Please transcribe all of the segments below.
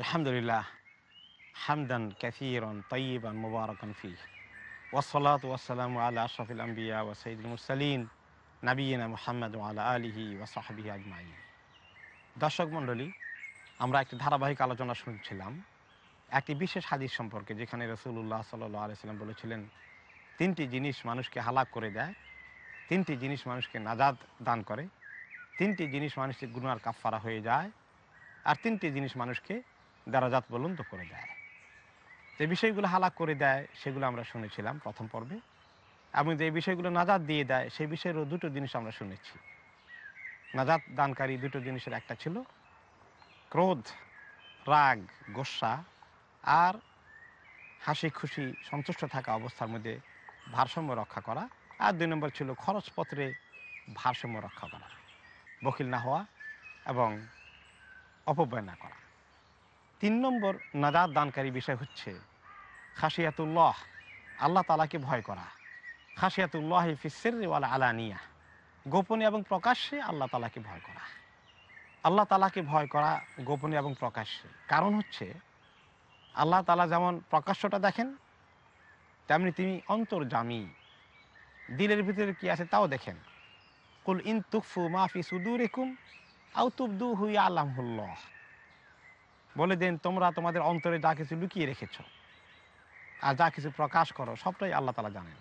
আলহামদুলিল্লাহ হামদান কাসিরন তৈবান মুবারকন ফি ওসলাত ওয়াসালাম আল্লাহ আশরফুল আম্বিয়া ও সঈদুল মুরসালিন নাবিয়না মোহাম্মদ আল্লাহ আলিহি ওয়াসাহাবি আজমাই দর্শক মণ্ডলী আমরা একটি ধারাবাহিক আলোচনা শুনছিলাম একটি বিশেষ হাদিস সম্পর্কে যেখানে রসুল্লাহ সাল্লু আলিয়াল্লাম বলেছিলেন তিনটি জিনিস মানুষকে হালাক করে দেয় তিনটি জিনিস মানুষকে নাজাদ দান করে তিনটি জিনিস মানুষকে গুনার কাফারা হয়ে যায় আর তিনটি জিনিস মানুষকে বলুন তো করে দেয় যে বিষয়গুলো হালাক করে দেয় সেগুলো আমরা শুনেছিলাম প্রথম পর্বে এবং যে বিষয়গুলো নাজাদ দিয়ে দেয় সেই বিষয়েরও দুটো জিনিস আমরা শুনেছি নাজাদ দানকারী দুটো জিনিসের একটা ছিল ক্রোধ রাগ গোসা আর হাসি খুশি সন্তুষ্ট থাকা অবস্থার মধ্যে ভারসাম্য রক্ষা করা আর দুই নম্বর ছিল খরচপত্রে ভারসাম্য রক্ষা করা বকিল না হওয়া এবং অপব্যয় না করা তিন নম্বর নাজাদ দানকারী বিষয় হচ্ছে খাসিয়াতুল্লাহ আল্লাহ তালাকে ভয় করা খাসিয়াতুল্লাহ ফিসেরওয়ালা আলানিয়া গোপনে এবং প্রকাশ্যে আল্লাহ তালাকে ভয় করা আল্লাহ তালাকে ভয় করা গোপনে এবং প্রকাশ্যে কারণ হচ্ছে আল্লাহ তালা যেমন প্রকাশ্যটা দেখেন তেমনি তিনি অন্তর্জামী দিলের ভিতরে কি আছে তাও দেখেন কুল ইন তুকফু মাফি সুদুর একুম আউতুবদু হুই আল্লাহুল্লাহ বলে দেন তোমরা তোমাদের অন্তরে যা কিছু লুকিয়ে রেখেছ আর যা কিছু প্রকাশ করো সবটাই আল্লাহ তালা জানেন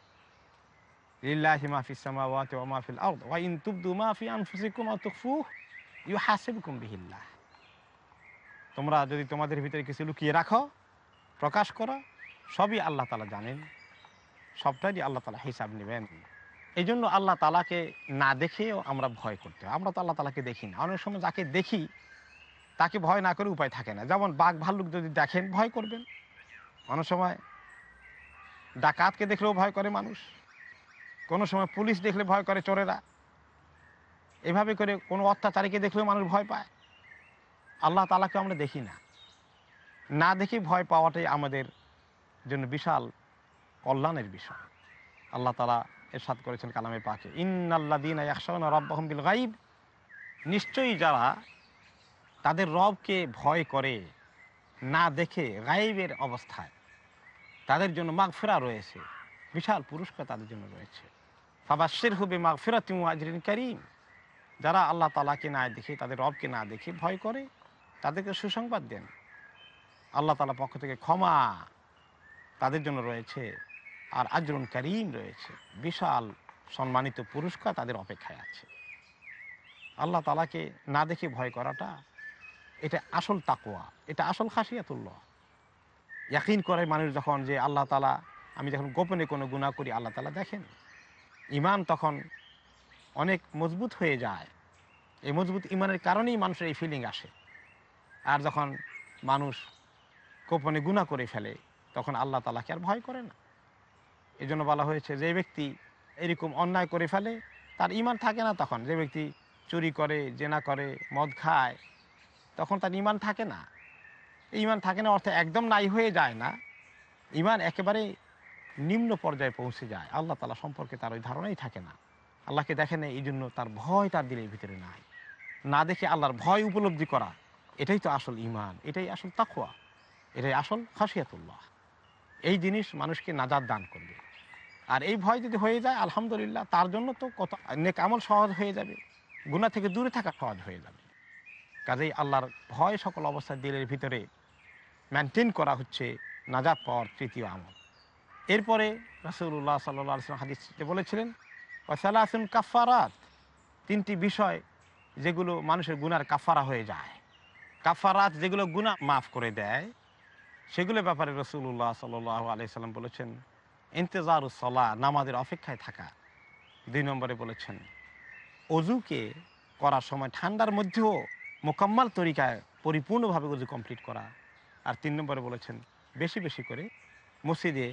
তোমরা যদি তোমাদের ভিতরে কিছু লুকিয়ে রাখো প্রকাশ করো সবই আল্লাহ তালা জানেন সবটাই আল্লাহ তালা হিসাব নেবেন এই জন্য আল্লাহ তালাকে না দেখেও আমরা ভয় করতে আমরা তো আল্লাহ তালাকে দেখি না অনেক সময় যাকে দেখি তাকে ভয় না করে উপায় থাকে না যেমন বাঘ ভাল্লুক যদি দেখেন ভয় করবেন অনেক সময় ডাকাতকে দেখলেও ভয় করে মানুষ কোনো সময় পুলিশ দেখলে ভয় করে চোরেরা এভাবে করে কোনো অত্যাচারীকে দেখলেও মানুষ ভয় পায় আল্লাহ তালাকে আমরা দেখি না না দেখে ভয় পাওয়াটাই আমাদের জন্য বিশাল কল্যাণের বিষয় আল্লাহ তালা এর এরশাদ করেছেন কালামে পাকে ইন্নাল্লাদিন একশন রব্বাহম বিল গাইব নিশ্চয়ই যারা তাদের রবকে ভয় করে না দেখে গাইবের অবস্থায় তাদের জন্য মাগফেরা রয়েছে বিশাল পুরস্কার তাদের জন্য রয়েছে শের হবে মাগফেরা তিমু আজরিন করিম যারা আল্লাহ তালাকে না দেখে তাদের রবকে না দেখে ভয় করে তাদেরকে সুসংবাদ দেন আল্লাহ তালা পক্ষ থেকে ক্ষমা তাদের জন্য রয়েছে আর আজরুন করিম রয়েছে বিশাল সম্মানিত পুরস্কার তাদের অপেক্ষায় আছে আল্লাহ তালাকে না দেখে ভয় করাটা এটা আসল তাকোয়া এটা আসল খাসিয়াতুল্লাহ ইয়াকিন করে মানুষ যখন যে আল্লাহ তালা আমি যখন গোপনে কোনো গুণা করি আল্লাহ তালা দেখেন ইমান তখন অনেক মজবুত হয়ে যায় এই মজবুত ইমানের কারণেই মানুষের এই ফিলিং আসে আর যখন মানুষ গোপনে গুণা করে ফেলে তখন আল্লাহ তালাকে আর ভয় করে না এই জন্য বলা হয়েছে যে ব্যক্তি এরকম অন্যায় করে ফেলে তার ইমান থাকে না তখন যে ব্যক্তি চুরি করে জেনা করে মদ খায় তখন তার ইমান থাকে না ইমান থাকে না অর্থে একদম নাই হয়ে যায় না ইমান একেবারে নিম্ন পর্যায়ে পৌঁছে যায় আল্লাহ তালা সম্পর্কে তার ওই ধারণাই থাকে না আল্লাহকে দেখে না এই জন্য তার ভয় তার দিলের ভিতরে নাই না দেখে আল্লাহর ভয় উপলব্ধি করা এটাই তো আসল ইমান এটাই আসল তাকুয়া এটাই আসল খাসিয়াতুল্লাহ এই জিনিস মানুষকে নাজাদ দান করবে আর এই ভয় যদি হয়ে যায় আলহামদুলিল্লাহ তার জন্য তো কত নেক আমল সহজ হয়ে যাবে গুণা থেকে দূরে থাকা সহজ হয়ে যাবে কাজেই আল্লাহর ভয় সকল অবস্থায় দিলের ভিতরে মেনটেন করা হচ্ছে নাজাদ পাওয়ার তৃতীয় আমল এরপরে রাসুল্লাহ সাল্লাহ আসলাম হাদিসে বলেছিলেন ওয়াসাল্লাহ আসলাম কাফারাত তিনটি বিষয় যেগুলো মানুষের গুনার কাফারা হয়ে যায় কাফারাত যেগুলো গুণা মাফ করে দেয় সেগুলো ব্যাপারে রসুল্লাহ আলি সাল্লাম বলেছেন ইন্তেজার সাল্লাহ নামাজের অপেক্ষায় থাকা দুই নম্বরে বলেছেন অজুকে করার সময় ঠান্ডার মধ্যেও মোকাম্মাল তরিকায় পরিপূর্ণভাবে ওজু কমপ্লিট করা আর তিন নম্বরে বলেছেন বেশি বেশি করে মসজিদে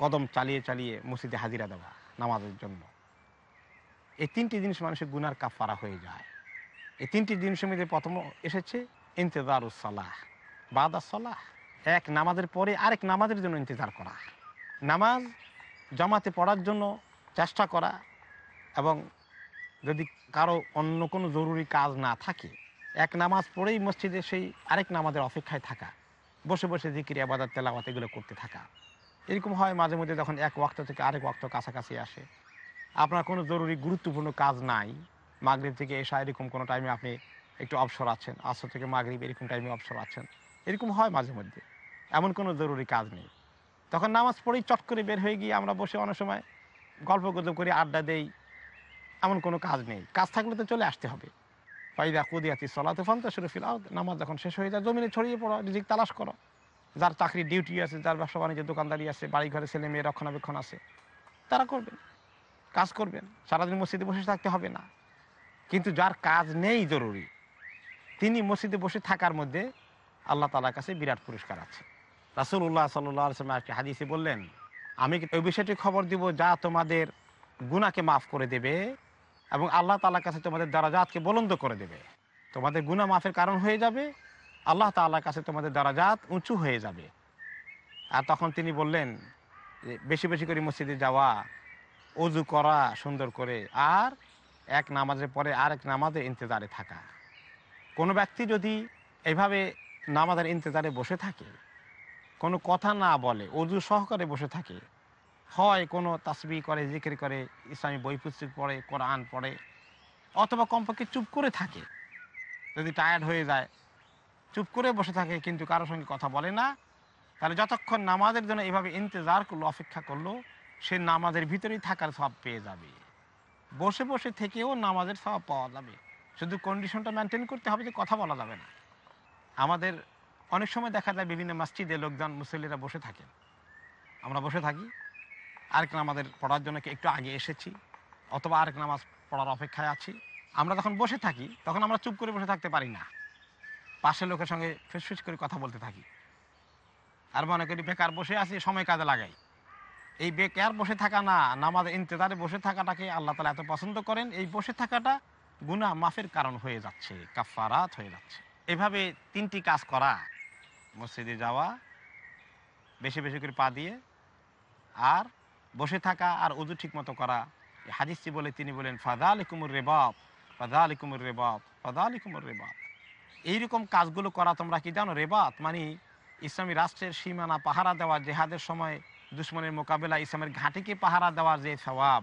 কদম চালিয়ে চালিয়ে মসজিদে হাজিরা দেওয়া নামাজের জন্য এই তিনটি জিনিস মানুষের গুনার কাফারা হয়ে যায় এই তিনটি জিনিসের মধ্যে প্রথম এসেছে উসলাহ বাদা সলাহ এক নামাজের পরে আরেক নামাজের জন্য ইন্তজার করা নামাজ জামাতে পড়ার জন্য চেষ্টা করা এবং যদি কারো অন্য কোনো জরুরি কাজ না থাকে এক নামাজ পড়েই মসজিদে সেই আরেক নামাজের অপেক্ষায় থাকা বসে বসে জিকির আবাদার তেলাওয়াত এগুলো করতে থাকা এরকম হয় মাঝে মধ্যে যখন এক ওয়াক্ত থেকে আরেক ওয়াক্ত কাছাকাছি আসে আপনার কোনো জরুরি গুরুত্বপূর্ণ কাজ নাই মাগরীব থেকে এসা এরকম কোনো টাইমে আপনি একটু অবসর আছেন আসর থেকে মাগরীব এরকম টাইমে অবসর আছেন এরকম হয় মাঝে মধ্যে এমন কোনো জরুরি কাজ নেই তখন নামাজ পড়েই চট করে বের হয়ে গিয়ে আমরা বসে অনেক সময় গল্প গুজব করি আড্ডা দেই এমন কোনো কাজ নেই কাজ থাকলে তো চলে আসতে হবে ফাইদা কুদিয়াতি সলাতে ফান্তা শুরু ফিল নামাজ যখন শেষ হয়ে যায় জমিনে ছড়িয়ে পড়ো নিজেকে তালাশ করো যার চাকরি ডিউটি আছে যার ব্যবসা বাণিজ্য দোকানদারি আছে বাড়ি ঘরে ছেলে মেয়ে রক্ষণাবেক্ষণ আছে তারা করবেন কাজ করবেন সারাদিন মসজিদে বসে থাকতে হবে না কিন্তু যার কাজ নেই জরুরি তিনি মসজিদে বসে থাকার মধ্যে আল্লাহ তালার কাছে বিরাট পুরস্কার আছে রাসুল্লাহ সাল্লাম আসলাম একটি হাদিসে বললেন আমি ওই বিষয়টি খবর দিব যা তোমাদের গুণাকে মাফ করে দেবে এবং আল্লাহ তালার কাছে তোমাদের দারাজাতকে বলন্দ করে দেবে তোমাদের গুণা মাফের কারণ হয়ে যাবে আল্লাহ তাল্লাহ কাছে তোমাদের দারাজাত উঁচু হয়ে যাবে আর তখন তিনি বললেন যে বেশি বেশি করে মসজিদে যাওয়া অজু করা সুন্দর করে আর এক নামাজের পরে আর এক নামাজের ইন্তজারে থাকা কোনো ব্যক্তি যদি এভাবে নামাজের ইন্তজারে বসে থাকে কোনো কথা না বলে অজু সহকারে বসে থাকে হয় কোনো তাসবি করে জিকির করে ইসলামী বই পুস্তক পড়ে কোরআন পড়ে অথবা কমপক্ষে চুপ করে থাকে যদি টায়ার্ড হয়ে যায় চুপ করে বসে থাকে কিন্তু কারোর সঙ্গে কথা বলে না তাহলে যতক্ষণ নামাজের জন্য এভাবে ইন্তজার করলো অপেক্ষা করলো সে নামাজের ভিতরেই থাকার সব পেয়ে যাবে বসে বসে থেকেও নামাজের সব পাওয়া যাবে শুধু কন্ডিশনটা মেনটেন করতে হবে যে কথা বলা যাবে না আমাদের অনেক সময় দেখা যায় বিভিন্ন মসজিদে লোকজন মুসল্লিরা বসে থাকেন আমরা বসে থাকি আরেক নামাজের পড়ার জন্য একটু আগে এসেছি অথবা আরেক নামাজ পড়ার অপেক্ষায় আছি আমরা যখন বসে থাকি তখন আমরা চুপ করে বসে থাকতে পারি না পাশের লোকের সঙ্গে ফিসফিস করে কথা বলতে থাকি আর মনে করি বেকার বসে আছি সময় কাজে লাগাই এই বেকার বসে থাকা না নামাজ ইন্তজারে বসে থাকাটাকে আল্লাহ তালা এত পছন্দ করেন এই বসে থাকাটা গুণা মাফের কারণ হয়ে যাচ্ছে কাফারাত হয়ে যাচ্ছে এভাবে তিনটি কাজ করা মসজিদে যাওয়া বেশি বেশি করে পা দিয়ে আর বসে থাকা আর উজু ঠিকমতো করা হাজিসি বলে তিনি বলেন ফাদা কুমুর রেবাব ফাদা আলিকুমুর রেবাব ফাদা আলিকুমুর রেবাব এইরকম কাজগুলো করা তোমরা কি জানো রেবাত মানে ইসলামী রাষ্ট্রের সীমানা পাহারা দেওয়া জেহাদের সময় দুশ্মনের মোকাবেলা ইসলামের ঘাঁটিকে পাহারা দেওয়ার যে স্বভাব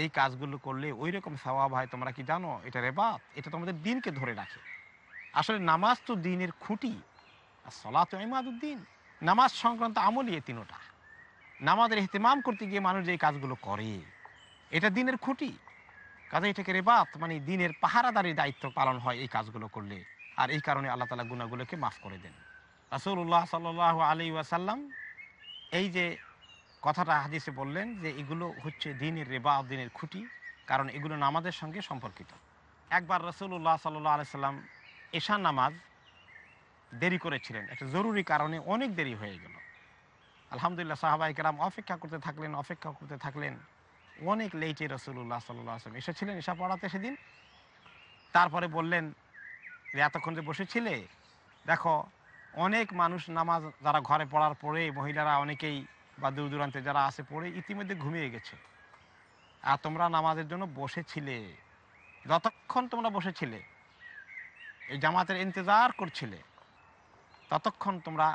এই কাজগুলো করলে ওই রকম স্বভাব হয় তোমরা কি জানো এটা রেবাত এটা তোমাদের দিনকে ধরে রাখে আসলে নামাজ তো দিনের খুঁটি আর তো ইমাদুদ্দিন নামাজ সংক্রান্ত আমলই তিনোটা নামাজের ইহতেমাম করতে গিয়ে মানুষ এই কাজগুলো করে এটা দিনের খুঁটি কাজে এটাকে রেবাত মানে দিনের পাহারাদারির দায়িত্ব পালন হয় এই কাজগুলো করলে আর এই কারণে আল্লাহ তালা গুণাগুলোকে মাফ করে দেন রাসুল্লাহ সাল আলী ওয়াসাল্লাম এই যে কথাটা হাদিসে বললেন যে এগুলো হচ্ছে দিনের রেবা দিনের খুঁটি কারণ এগুলো নামাজের সঙ্গে সম্পর্কিত একবার রসুল্লাহ সাল্লু আলি সাল্লাম এশা নামাজ দেরি করেছিলেন একটা জরুরি কারণে অনেক দেরি হয়ে গেল আলহামদুলিল্লাহ সাহাবা ইকরাম অপেক্ষা করতে থাকলেন অপেক্ষা করতে থাকলেন অনেক লেটে রসুল্লাহ সাল্লাহ আসলাম এসেছিলেন এসা পড়াতে সেদিন তারপরে বললেন যে এতক্ষণ যে বসেছিলে দেখো অনেক মানুষ নামাজ যারা ঘরে পড়ার পরে মহিলারা অনেকেই বা দূর দূরান্তে যারা আসে পড়ে ইতিমধ্যে ঘুমিয়ে গেছে আর তোমরা নামাজের জন্য বসেছিলে যতক্ষণ তোমরা বসেছিলে এই জামাতের ইন্তজার করছিলে ততক্ষণ তোমরা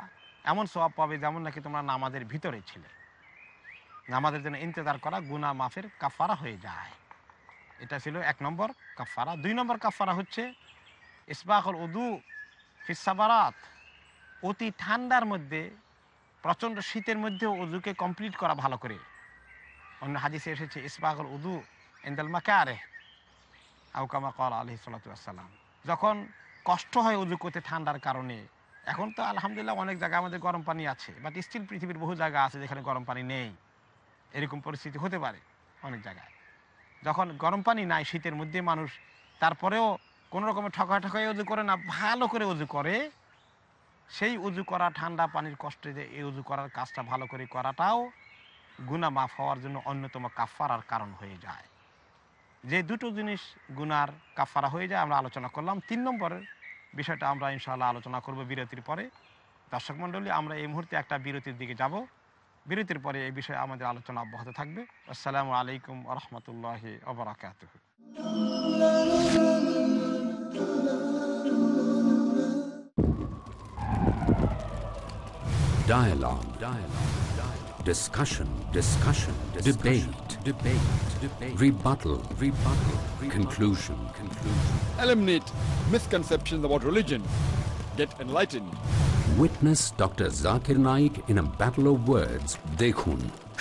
এমন স্বভাব পাবে যেমন নাকি তোমরা নামাজের ভিতরে ছিলে নামাজের জন্য ইন্তজার করা গুনা মাফের কাফারা হয়ে যায় এটা ছিল এক নম্বর কাফারা দুই নম্বর কাফারা হচ্ছে ইসবাকল উদু ফিসাবারাত অতি ঠান্ডার মধ্যে প্রচণ্ড শীতের মধ্যেও উদুকে কমপ্লিট করা ভালো করে অন্য হাদিসে এসেছে ইসবাকল উদু এন্দাল মাকারে আউকামা কল আলহিসাল্লাম যখন কষ্ট হয় উজু করতে ঠান্ডার কারণে এখন তো আলহামদুলিল্লাহ অনেক জায়গায় আমাদের গরম পানি আছে বাট স্টিল পৃথিবীর বহু জায়গা আছে যেখানে গরম পানি নেই এরকম পরিস্থিতি হতে পারে অনেক জায়গায় যখন গরম পানি নাই শীতের মধ্যে মানুষ তারপরেও কোনো রকমের ঠকা ঠকাই উজু করে না ভালো করে উজু করে সেই উজু করা ঠান্ডা পানির কষ্টে যে এই উজু করার কাজটা ভালো করে করাটাও গুণা মাফ হওয়ার জন্য অন্যতম কাফারার কারণ হয়ে যায় যে দুটো জিনিস গুনার কাফারা হয়ে যায় আমরা আলোচনা করলাম তিন নম্বরের বিষয়টা আমরা ইনশাআল্লাহ আলোচনা করব বিরতির পরে দর্শক মণ্ডলী আমরা এই মুহূর্তে একটা বিরতির দিকে যাব বিরতির পরে এই বিষয়ে আমাদের আলোচনা অব্যাহত থাকবে আসসালামু আলাইকুম রহমতুল্লাহ Dialogue. Dialogue, dialogue, discussion, discussion, discussion. debate. debate, debate, rebuttal, rebuttal, rebuttal conclusion, conclusion, eliminate misconceptions about religion, get enlightened. Witness Dr. Zakir Naik in a battle of words. দেখুন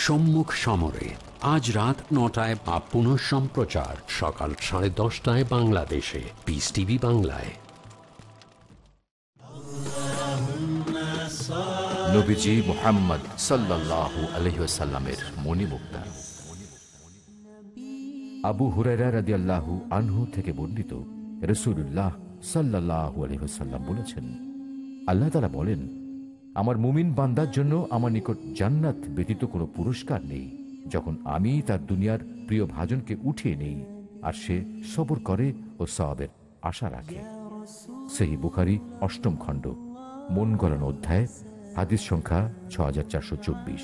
সম্মুখ সমরে আজ রাত নটায় বা পুনঃ সম্প্রচার সকাল সাড়ে দশটায় বাংলাদেশে পিস টিভি বাংলায় নবীজি মোহাম্মদ সাল্লাহ আলহিসাল্লামের মণিমুক্তা আবু হুরাইরা রাদিয়াল্লাহু আনহু থেকে বর্ণিত রসুল্লাহ সাল্লাহ আলহ্লাম বলেছেন আল্লাহ তালা বলেন আমার মুমিন বান্দার জন্য আমার নিকট জান্নাত ব্যতীত কোনো পুরস্কার নেই যখন আমি তার দুনিয়ার প্রিয় ভাজনকে উঠিয়ে নেই আর সে সবর করে ও সবের আশা রাখে সেই বুখারি অষ্টম খণ্ড মন গলানো অধ্যায় হাদিস সংখ্যা ছ হাজার চারশো চব্বিশ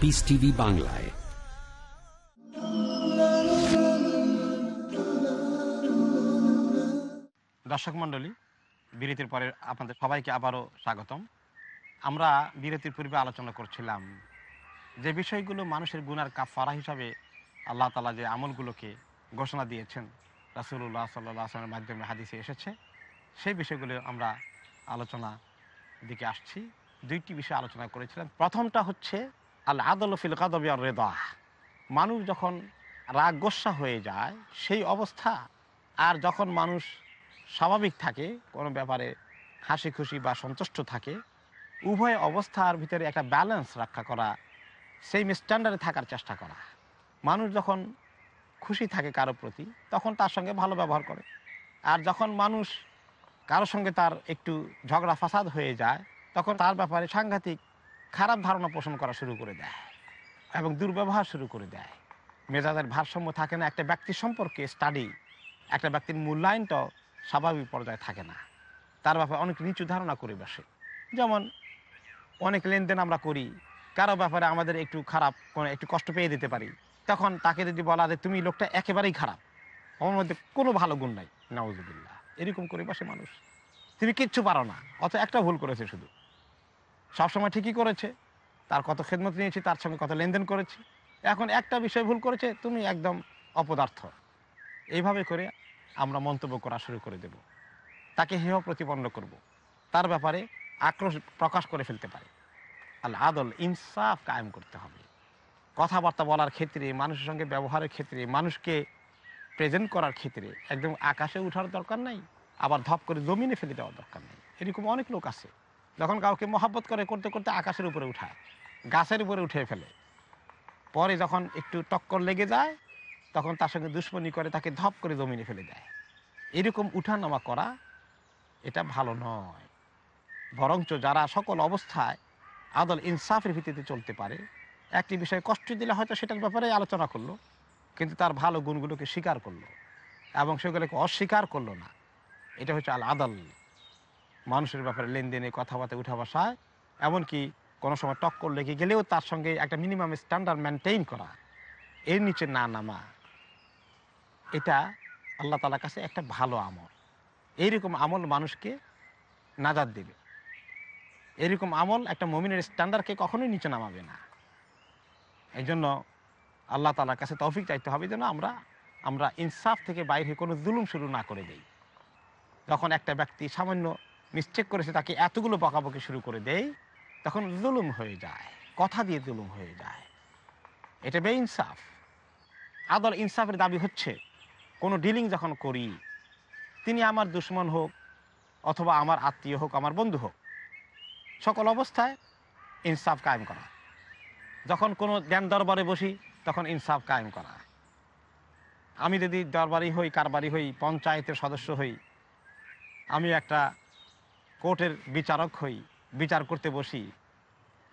পিস টিভি বাংলায় দর্শক মন্ডলী বিরতির পরে আপনাদের সবাইকে আবারও স্বাগতম আমরা বিরতির পূর্বে আলোচনা করছিলাম যে বিষয়গুলো মানুষের গুনার কাফারা হিসাবে আল্লাহ তালা যে আমলগুলোকে ঘোষণা দিয়েছেন রাসুল্লাহ সাল্লাহ আসলামের মাধ্যমে হাদিসে এসেছে সেই বিষয়গুলো আমরা আলোচনা দিকে আসছি দুইটি বিষয় আলোচনা করেছিলাম প্রথমটা হচ্ছে আল আদল ফিল কাদবিয়ার রেদা মানুষ যখন রাগ গোসা হয়ে যায় সেই অবস্থা আর যখন মানুষ স্বাভাবিক থাকে কোনো ব্যাপারে হাসি খুশি বা সন্তুষ্ট থাকে উভয় অবস্থার ভিতরে একটা ব্যালেন্স রক্ষা করা সেই স্ট্যান্ডার্ডে থাকার চেষ্টা করা মানুষ যখন খুশি থাকে কারো প্রতি তখন তার সঙ্গে ভালো ব্যবহার করে আর যখন মানুষ কারোর সঙ্গে তার একটু ঝগড়া ফাসাদ হয়ে যায় তখন তার ব্যাপারে সাংঘাতিক খারাপ ধারণা পোষণ করা শুরু করে দেয় এবং দুর্ব্যবহার শুরু করে দেয় মেজাজের ভারসাম্য থাকে না একটা ব্যক্তি সম্পর্কে স্টাডি একটা ব্যক্তির মূল্যায়নটাও স্বাভাবিক পর্যায়ে থাকে না তার ব্যাপারে অনেক নিচু ধারণা করে বসে যেমন অনেক লেনদেন আমরা করি কারো ব্যাপারে আমাদের একটু খারাপ একটু কষ্ট পেয়ে দিতে পারি তখন তাকে যদি বলা যে তুমি লোকটা একেবারেই খারাপ আমার মধ্যে কোনো ভালো গুণ নাই নওয়াজুবিল্লাহ এরকম করে বসে মানুষ তুমি কিচ্ছু পারো না অত একটা ভুল করেছে শুধু সবসময় ঠিকই করেছে তার কত খেদমত নিয়েছি তার সঙ্গে কত লেনদেন করেছি এখন একটা বিষয় ভুল করেছে তুমি একদম অপদার্থ এইভাবে করে আমরা মন্তব্য করা শুরু করে দেব তাকে হেহ প্রতিপন্ন করব। তার ব্যাপারে আক্রোশ প্রকাশ করে ফেলতে পারে আল আদল ইনসাফ কায়েম করতে হবে কথাবার্তা বলার ক্ষেত্রে মানুষের সঙ্গে ব্যবহারের ক্ষেত্রে মানুষকে প্রেজেন্ট করার ক্ষেত্রে একদম আকাশে উঠার দরকার নাই আবার ধপ করে জমিনে ফেলে দেওয়ার দরকার নেই এরকম অনেক লোক আছে যখন কাউকে মহাব্বত করে করতে করতে আকাশের উপরে উঠায় গাছের উপরে উঠে ফেলে পরে যখন একটু টক্কর লেগে যায় তখন তার সঙ্গে দুশ্মনী করে তাকে ধপ করে জমিনে ফেলে দেয় এরকম উঠানামা করা এটা ভালো নয় বরঞ্চ যারা সকল অবস্থায় আদল ইনসাফের ভিত্তিতে চলতে পারে একটি বিষয়ে কষ্ট দিলে হয়তো সেটার ব্যাপারে আলোচনা করলো কিন্তু তার ভালো গুণগুলোকে স্বীকার করলো এবং সেগুলোকে অস্বীকার করলো না এটা হচ্ছে আল আদাল মানুষের ব্যাপারে লেনদেনে কথাবার্তা উঠা বসায় এমনকি কোনো সময় টক্কর লেগে গেলেও তার সঙ্গে একটা মিনিমাম স্ট্যান্ডার্ড মেনটেইন করা এর নিচে না নামা এটা আল্লাহ তালার কাছে একটা ভালো আমল এইরকম আমল মানুষকে নাজাদ দেবে এরকম আমল একটা মমিনের স্ট্যান্ডার্ডকে কখনোই নিচে নামাবে না এই জন্য আল্লাহ তালার কাছে তফিক চাইতে হবে যেন আমরা আমরা ইনসাফ থেকে বাইরে কোনো জুলুম শুরু না করে দেই যখন একটা ব্যক্তি সামান্য মিস্টেক করেছে তাকে এতগুলো বকাবকি শুরু করে দেই তখন জুলুম হয়ে যায় কথা দিয়ে জুলুম হয়ে যায় এটা বে ইনসাফ আদল ইনসাফের দাবি হচ্ছে কোনো ডিলিং যখন করি তিনি আমার দুশ্মন হোক অথবা আমার আত্মীয় হোক আমার বন্ধু হোক সকল অবস্থায় ইনসাফ কায়েম করা যখন কোনো জ্ঞান দরবারে বসি তখন ইনসাফ কায়েম করা আমি যদি দরবারি হই কারবারি হই পঞ্চায়েতের সদস্য হই আমি একটা কোর্টের বিচারক হই বিচার করতে বসি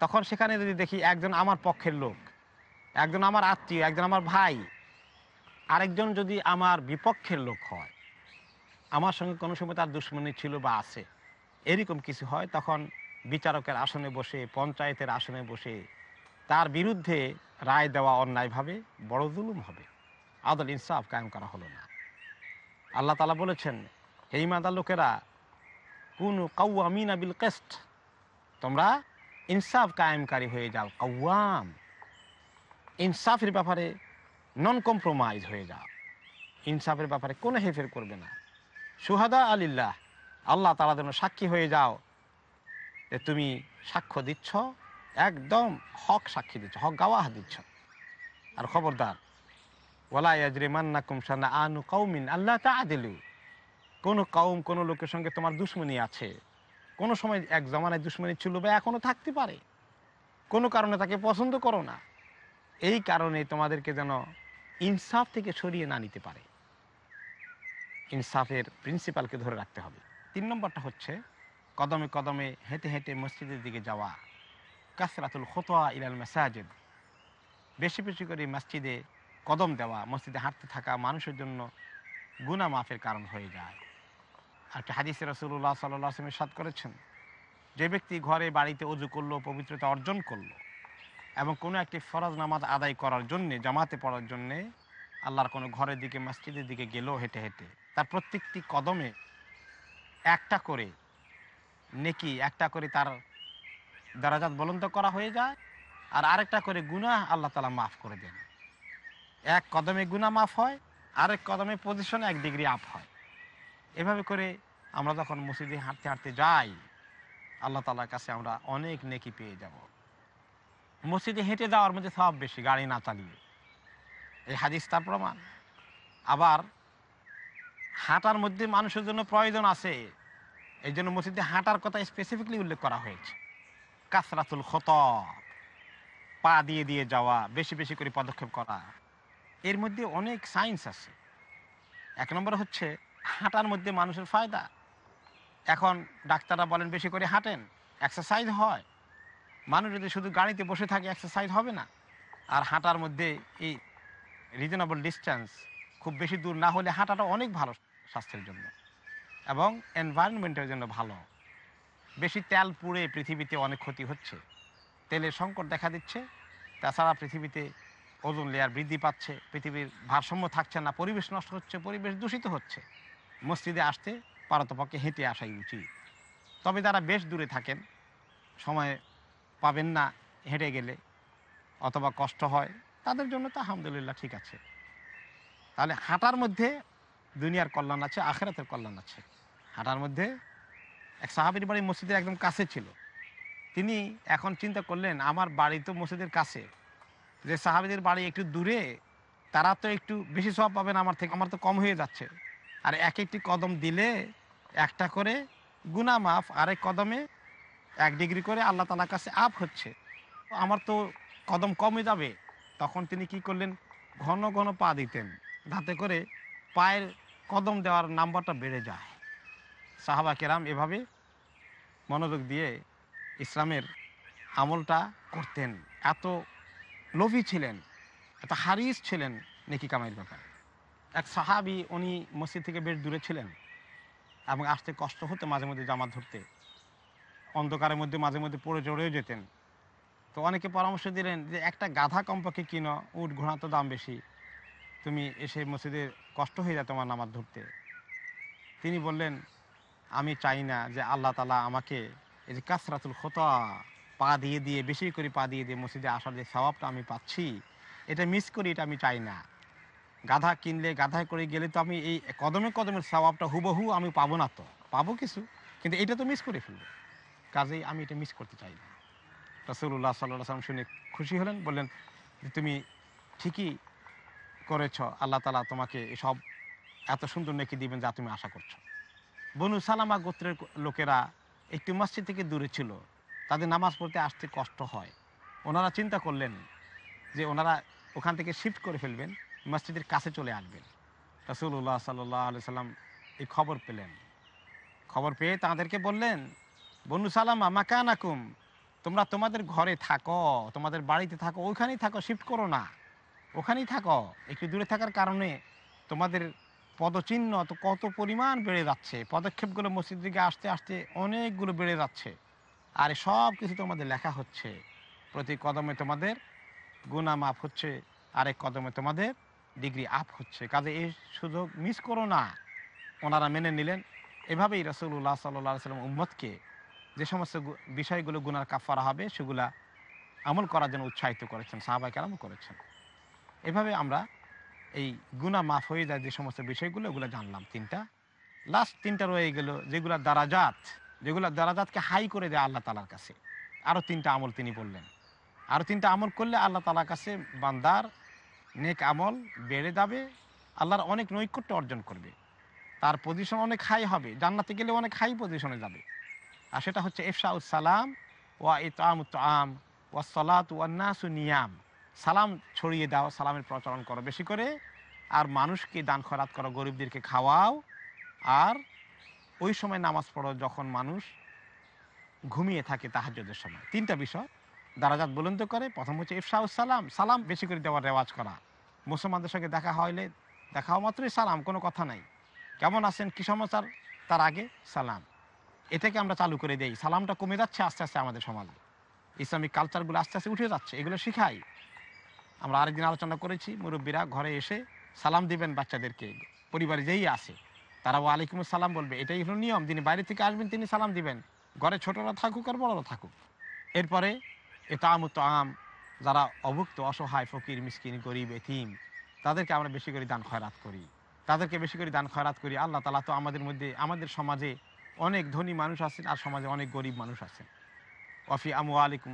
তখন সেখানে যদি দেখি একজন আমার পক্ষের লোক একজন আমার আত্মীয় একজন আমার ভাই আরেকজন যদি আমার বিপক্ষের লোক হয় আমার সঙ্গে কোনো সময় তার দুশ্মনী ছিল বা আছে এরকম কিছু হয় তখন বিচারকের আসনে বসে পঞ্চায়েতের আসনে বসে তার বিরুদ্ধে রায় দেওয়া অন্যায়ভাবে বড় জুলুম হবে আদল ইনসাফ কায়েম করা হলো না আল্লাহ তালা বলেছেন এই ইমাদার লোকেরা কুনু কাউয়ামিন বিল কেস্ট তোমরা ইনসাফ কায়েমকারী হয়ে যাও কাউয়াম ইনসাফের ব্যাপারে নন কম্প্রোমাইজ হয়ে যাও ইনসাফের ব্যাপারে কোনো হেফের করবে না সুহাদা আলিল্লাহ আল্লাহ তালা যেন সাক্ষী হয়ে যাও যে তুমি সাক্ষ্য দিচ্ছ একদম হক সাক্ষী দিচ্ছ হক গাওয়াহ দিচ্ছ আর খবরদার ওলা মান্না সানা আনু কৌমিন আল্লাহ তা আদিলু কোনো কাউম কোনো লোকের সঙ্গে তোমার দুশ্মনী আছে কোনো সময় এক জামানায় দুশ্মনী ছিল বা এখনও থাকতে পারে কোনো কারণে তাকে পছন্দ করো না এই কারণে তোমাদেরকে যেন ইনসাফ থেকে সরিয়ে না নিতে পারে ইনসাফের প্রিন্সিপালকে ধরে রাখতে হবে তিন নম্বরটা হচ্ছে কদমে কদমে হেঁটে হেঁটে মসজিদের দিকে যাওয়া কাসরাতুল খোতোয়া ইলাল মেসাজেদ বেশি বেশি করে মসজিদে কদম দেওয়া মসজিদে হাঁটতে থাকা মানুষের জন্য গুনা মাফের কারণ হয়ে যায় একটা হাদিসে রসুল্লাহ সাল্লাহ সাদ করেছেন যে ব্যক্তি ঘরে বাড়িতে উজু করলো পবিত্রতা অর্জন করলো এবং কোনো একটি ফরজ নামাজ আদায় করার জন্যে জামাতে পড়ার জন্যে আল্লাহর কোনো ঘরের দিকে মসজিদের দিকে গেল হেঁটে হেঁটে তার প্রত্যেকটি কদমে একটা করে নেকি একটা করে তার দরাজাত বলন্ত করা হয়ে যায় আর আরেকটা করে গুণা আল্লাহ তালা মাফ করে দেন এক কদমে গুণা মাফ হয় আরেক কদমে পজিশন এক ডিগ্রি আপ হয় এভাবে করে আমরা যখন মসজিদে হাঁটতে হাঁটতে যাই আল্লাহ তালার কাছে আমরা অনেক নেকি পেয়ে যাব মসজিদে হেঁটে যাওয়ার মধ্যে সব বেশি গাড়ি না চালিয়ে এই হাদিস তার প্রমাণ আবার হাঁটার মধ্যে মানুষের জন্য প্রয়োজন আছে এই জন্য মসজিদে হাঁটার কথা স্পেসিফিকলি উল্লেখ করা হয়েছে কাসরাতুল খত পা দিয়ে দিয়ে যাওয়া বেশি বেশি করে পদক্ষেপ করা এর মধ্যে অনেক সায়েন্স আছে এক নম্বর হচ্ছে হাঁটার মধ্যে মানুষের ফায়দা এখন ডাক্তাররা বলেন বেশি করে হাঁটেন এক্সারসাইজ হয় মানুষ যদি শুধু গাড়িতে বসে থাকে এক্সারসাইজ হবে না আর হাঁটার মধ্যে এই রিজনেবল ডিস্টেন্স খুব বেশি দূর না হলে হাঁটাটা অনেক ভালো স্বাস্থ্যের জন্য এবং এনভায়রনমেন্টের জন্য ভালো বেশি তেল পুড়ে পৃথিবীতে অনেক ক্ষতি হচ্ছে তেলের সংকট দেখা দিচ্ছে তাছাড়া পৃথিবীতে ওজন লেয়ার বৃদ্ধি পাচ্ছে পৃথিবীর ভারসাম্য থাকছে না পরিবেশ নষ্ট হচ্ছে পরিবেশ দূষিত হচ্ছে মসজিদে আসতে পারতপক্ষে হেঁটে আসাই উচিত তবে তারা বেশ দূরে থাকেন সময় পাবেন না হেঁটে গেলে অথবা কষ্ট হয় তাদের জন্য তো আহমদুলিল্লাহ ঠিক আছে তাহলে হাঁটার মধ্যে দুনিয়ার কল্যাণ আছে আখেরাতের কল্যাণ আছে হাঁটার মধ্যে এক সাহাবির বাড়ি মসজিদের একদম কাছে ছিল তিনি এখন চিন্তা করলেন আমার বাড়ি তো মসজিদের কাছে যে সাহাবিদের বাড়ি একটু দূরে তারা তো একটু বেশি সব পাবেন আমার থেকে আমার তো কম হয়ে যাচ্ছে আর এক একটি কদম দিলে একটা করে গুনা মাফ আরেক কদমে এক ডিগ্রি করে আল্লাহ তালার কাছে আপ হচ্ছে আমার তো কদম কমে যাবে তখন তিনি কি করলেন ঘন ঘন পা দিতেন তাতে করে পায়ের কদম দেওয়ার নাম্বারটা বেড়ে যায় সাহাবা কেরাম এভাবে মনোযোগ দিয়ে ইসলামের আমলটা করতেন এত লোভী ছিলেন এত হারিস ছিলেন নেকি কামাইয়ের ব্যাপারে এক সাহাবি উনি মসজিদ থেকে বেশ দূরে ছিলেন এবং আসতে কষ্ট হতো মাঝে মধ্যে জামা ধরতে অন্ধকারের মধ্যে মাঝে মধ্যে পড়ে চড়েও যেতেন তো অনেকে পরামর্শ দিলেন যে একটা গাধা কমপক্ষে কিনো উঠ ঘোড়া তো দাম বেশি তুমি এসে মসজিদে কষ্ট হয়ে যায় তোমার নামাজ ধরতে তিনি বললেন আমি চাই না যে আল্লাহ তালা আমাকে এই যে কাসরাতুল খোতা পা দিয়ে দিয়ে বেশি করে পা দিয়ে দিয়ে মসজিদে আসার যে স্বভাবটা আমি পাচ্ছি এটা মিস করি এটা আমি চাই না গাধা কিনলে গাধায় করে গেলে তো আমি এই কদমে কদমের স্বভাবটা হুবহু আমি পাবো না তো পাবো কিছু কিন্তু এটা তো মিস করে ফেলবো কাজেই আমি এটা মিস করতে চাই না রসুল্লাহ সাল্লাম শুনে খুশি হলেন বললেন তুমি ঠিকই করেছ আল্লাহ তালা তোমাকে সব এত সুন্দর নেকি দিবেন যা তুমি আশা করছো বনু সালামা গোত্রের লোকেরা একটি মসজিদ থেকে দূরে ছিল তাদের নামাজ পড়তে আসতে কষ্ট হয় ওনারা চিন্তা করলেন যে ওনারা ওখান থেকে শিফট করে ফেলবেন মসজিদের কাছে চলে আসবেন রসুল্লাহ সাল্লাহ আলু সাল্লাম এই খবর পেলেন খবর পেয়ে তাদেরকে বললেন বন্ধু সালামা আকুম তোমরা তোমাদের ঘরে থাকো তোমাদের বাড়িতে থাকো ওইখানেই থাকো শিফট করো না ওখানেই থাকো একটু দূরে থাকার কারণে তোমাদের পদচিহ্ন তো কত পরিমাণ বেড়ে যাচ্ছে পদক্ষেপগুলো মসজিদ দিকে আসতে আসতে অনেকগুলো বেড়ে যাচ্ছে আর সব কিছু তোমাদের লেখা হচ্ছে প্রতি কদমে তোমাদের গুণা মাফ হচ্ছে আরেক কদমে তোমাদের ডিগ্রি আপ হচ্ছে কাজে এই সুযোগ মিস করো না ওনারা মেনে নিলেন এভাবেই রসুল্লাহ সাল্লাহ সাল্লাম উম্মতকে যে সমস্ত বিষয়গুলো গুনার কাফারা হবে সেগুলা আমল করার জন্য উৎসাহিত করেছেন সাহাবাই কালাম করেছেন এভাবে আমরা এই গুণা মাফ হয়ে যায় যে সমস্ত বিষয়গুলো ওগুলো জানলাম তিনটা লাস্ট তিনটা রয়ে গেল যেগুলো দারাজাত যেগুলো দারাজাতকে হাই করে দেয় আল্লাহ তালার কাছে আরও তিনটা আমল তিনি বললেন আরও তিনটা আমল করলে আল্লাহ তালার কাছে বান্দার নেক আমল বেড়ে যাবে আল্লাহর অনেক নৈকট্য অর্জন করবে তার পজিশন অনেক হাই হবে জান্নাতে গেলে অনেক হাই পজিশনে যাবে আর সেটা হচ্ছে এফসা সালাম ওয়া ইতাম তাম ওয়া সলাত ওয়ান্নাসু নিয়াম সালাম ছড়িয়ে দাও সালামের প্রচলন করো বেশি করে আর মানুষকে দান খরাত করো গরিবদেরকে খাওয়াও আর ওই সময় নামাজ পড়ো যখন মানুষ ঘুমিয়ে থাকে তাহাজদের সময় তিনটা বিষয় দারাজাত তো করে প্রথম হচ্ছে ইফসাউ সালাম সালাম বেশি করে দেওয়ার রেওয়াজ করা মুসলমানদের সঙ্গে দেখা হইলে দেখা মাত্রই সালাম কোনো কথা নাই কেমন আছেন কী সমাচার তার আগে সালাম এটাকে আমরা চালু করে দেই সালামটা কমে যাচ্ছে আস্তে আস্তে আমাদের সমাজে ইসলামিক কালচারগুলো আস্তে আস্তে উঠে যাচ্ছে এগুলো শিখাই আমরা আরেকদিন আলোচনা করেছি মুরব্বীরা ঘরে এসে সালাম দিবেন বাচ্চাদেরকে পরিবারে যেই আসে তারা ওয়ালাইকুম সালাম বলবে এটাই হলো নিয়ম যিনি বাইরে থেকে আসবেন তিনি সালাম দিবেন ঘরে ছোটরা থাকুক আর বড়রা থাকুক এরপরে এটামত আম যারা অভুক্ত অসহায় ফকির মিসকিন গরিব এথিম তাদেরকে আমরা বেশি করে দান খয়রাত করি তাদেরকে বেশি করে দান খয়রাত করি আল্লাহ তালা তো আমাদের মধ্যে আমাদের সমাজে অনেক ধনী মানুষ আছেন আর সমাজে অনেক গরিব মানুষ আছেন অফি আমু আলিকুম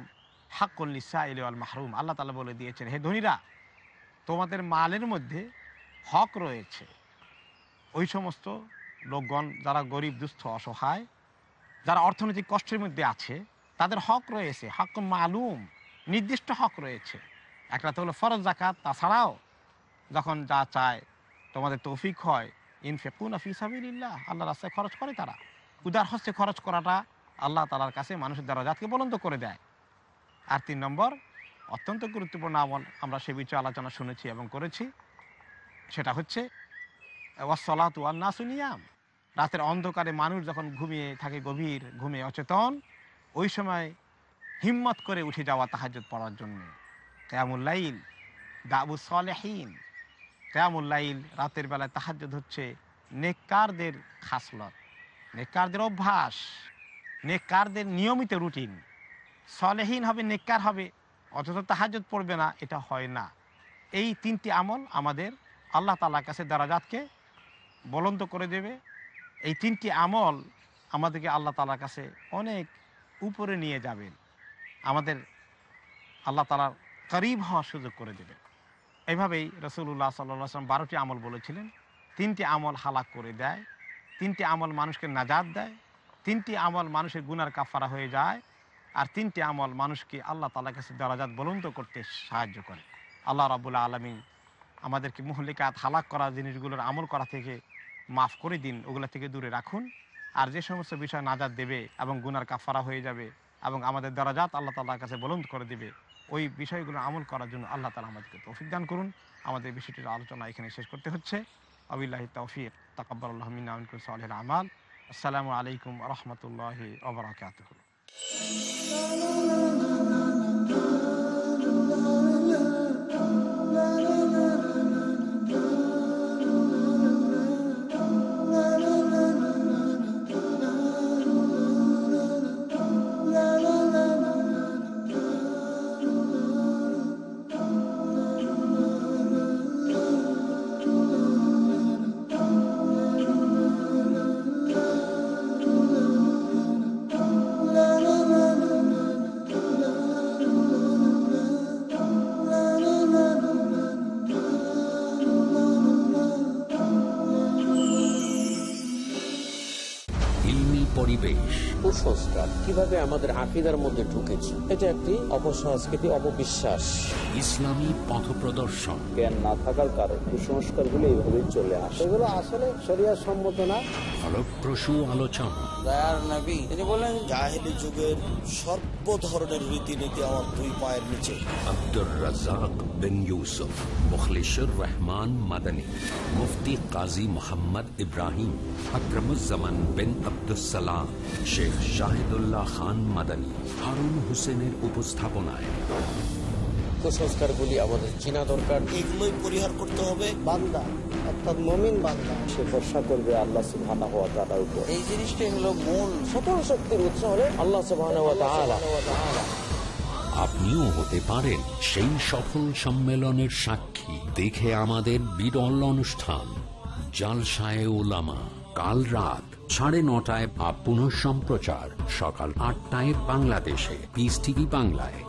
হাক্কুল নিসা ইল আল মাহরুম আল্লাহ তালা বলে দিয়েছেন হে ধনীরা তোমাদের মালের মধ্যে হক রয়েছে ওই সমস্ত লোকগণ যারা গরিব দুস্থ অসহায় যারা অর্থনৈতিক কষ্টের মধ্যে আছে তাদের হক রয়েছে হক মালুম নির্দিষ্ট হক রয়েছে একটা তো হলো ফরজ জাকাত তাছাড়াও যখন যা চায় তোমাদের তৌফিক হয় ইনফেকুন ফিসাবিল্লাহ আল্লাহ রাস্তায় খরচ করে তারা উদার হস্তে খরচ করাটা আল্লাহ তালার কাছে মানুষের দ্বারা জাতকে বলন্দ করে দেয় আর তিন নম্বর অত্যন্ত গুরুত্বপূর্ণ আমল আমরা সে বিষয়ে আলোচনা শুনেছি এবং করেছি সেটা হচ্ছে ওয়াসলাত সুনিয়াম রাতের অন্ধকারে মানুষ যখন ঘুমিয়ে থাকে গভীর ঘুমে অচেতন ওই সময় হিম্মত করে উঠে যাওয়া তাহাজত পড়ার জন্য কেয়ামুল্লাইল দাবু সলেহীন কেয়ামুল্লাইল রাতের বেলায় তাহাজত হচ্ছে নেককারদের খাসলত নেককারদের অভ্যাস নেককারদের নিয়মিত রুটিন সলেহীন হবে নেককার হবে অথচ তাহাজত পড়বে না এটা হয় না এই তিনটি আমল আমাদের আল্লাহ তালার কাছে দারাজাতকে বলন্ত করে দেবে এই তিনটি আমল আমাদেরকে আল্লাহ তালার কাছে অনেক উপরে নিয়ে যাবেন আমাদের আল্লাহ তালার করিব হওয়ার সুযোগ করে দেবেন এইভাবেই রসুল্লাহ সাল্লাম বারোটি আমল বলেছিলেন তিনটি আমল হালাক করে দেয় তিনটি আমল মানুষকে নাজাদ দেয় তিনটি আমল মানুষের গুনার কাফারা হয়ে যায় আর তিনটি আমল মানুষকে আল্লাহ তালা কাছে দরাজাত বলন্ত করতে সাহায্য করে আল্লাহ রাবুল্লা আলমী আমাদেরকে মহলিকাত হালাক করা জিনিসগুলোর আমল করা থেকে মাফ করে দিন ওগুলা থেকে দূরে রাখুন আর যে সমস্ত বিষয় নাজাদ দেবে এবং গুনার কাফারা হয়ে যাবে এবং আমাদের দরাজাত আল্লাহ তাল্লাহ কাছে বলন্দ করে দেবে ওই বিষয়গুলো আমল করার জন্য আল্লাহ তালা আমাদেরকে তৌফিক দান করুন আমাদের বিষয়টির আলোচনা এখানে শেষ করতে হচ্ছে আবিল্লাহি তৌফিক তাকব্বর আলহমিনাউনকুল আমাল আসসালামু আলাইকুম রহমতুল্লাহি ওবরাকাত পরিবেশ কুসংস্কার কিভাবে আমাদের আকিদার মধ্যে ঢুকেছে এটা একটি অপসংস্কৃতি অপবিশ্বাস ইসলামী পথ প্রদর্শন জ্ঞান না থাকার কারণে কুসংস্কার গুলো এইভাবেই চলে আসে এগুলো আসলে শরিয়া সম্মত না আলোচনা যুগের সর্ব ধরনের দুই পায়ের নিচে আব্দুর রহমান মাদানী মুফতি কাজী মোহাম্মদ ইব্রাহিম আকরমুজ্জামান বিন আব্দুস সালাম শেখ শাহিদুল্লাহ খান মাদানী হারুন হোসেনের উপস্থাপনায় আমাদের চেনা দরকার পরিহার করতে হবে বান্দা অর্থাৎ বান্দা সে করবে আল্লাহ হওয়া উপর এই আল্লাহ আপনিও হতে পারেন সেই সফল সম্মেলনের সাক্ষী দেখে আমাদের বিরল অনুষ্ঠান জালসায় ওলামা কাল রাত সাড়ে নটায় বা পুনঃ সম্প্রচার সকাল আটটায় বাংলাদেশে পিস টিভি বাংলায়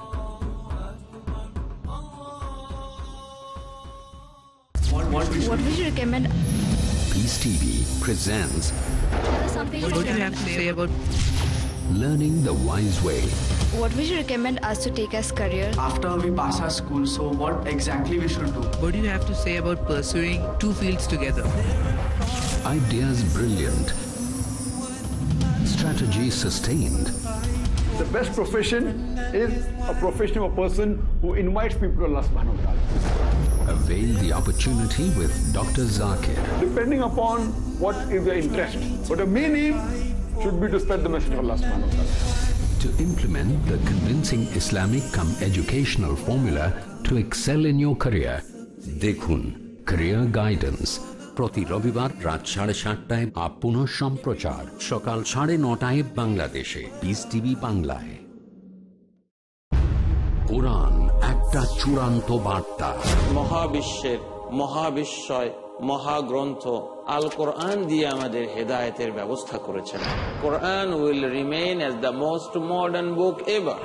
What would you recommend? Peace TV presents. What do you have to say about learning the wise way? What would you recommend us to take as career? After we pass our school, so what exactly we should do? What do you have to say about pursuing two fields together? Ideas brilliant. Strategy sustained. The best profession is a professional person who invites people to Allah subhanahu wa ta'ala. Avail the opportunity with Dr. Zakir. Depending upon what is your interest. But the main aim should be to spread the message of Allah subhanahu wa ta'ala to implement the convincing Islamic come educational formula to excel in your career. Dekhun, Career Guidance, প্রতি রবিবার রাত সাড়ে সাতটায় up পুনঃ সম্প্রচার সকাল সাড়ে নটায় বাংলাদেশে বিস টিভি বাংলায় কোরআন একটা চূড়ান্ত বার্তা মহাবিশ্বের মহাবিশ্বয় মহাগ্রন্থ আল কোরআন দিয়ে আমাদের হেদায়তের ব্যবস্থা করেছেন Quran will remain as the most modern book ever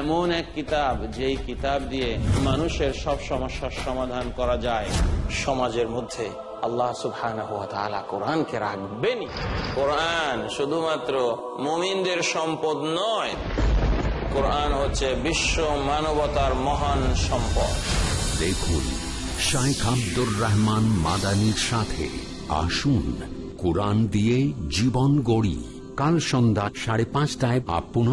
এমন এক কিতাব যেই কিতাব দিয়ে মানুষের সব সমস্যার সমাধান করা যায় সমাজের মধ্যে আল্লাহ সুফান কোরআনকে রাখবেনি কোরআন শুধুমাত্র মুমিনদের সম্পদ নয় কোরআন হচ্ছে বিশ্ব মানবতার মহান সম্পদ দেখুন শাইখ আব্দুর রহমান মাদানির সাথে আসুন কোরআন দিয়ে জীবন গড়ি কাল সন্ধ্যা সাড়ে পাঁচটায় আপন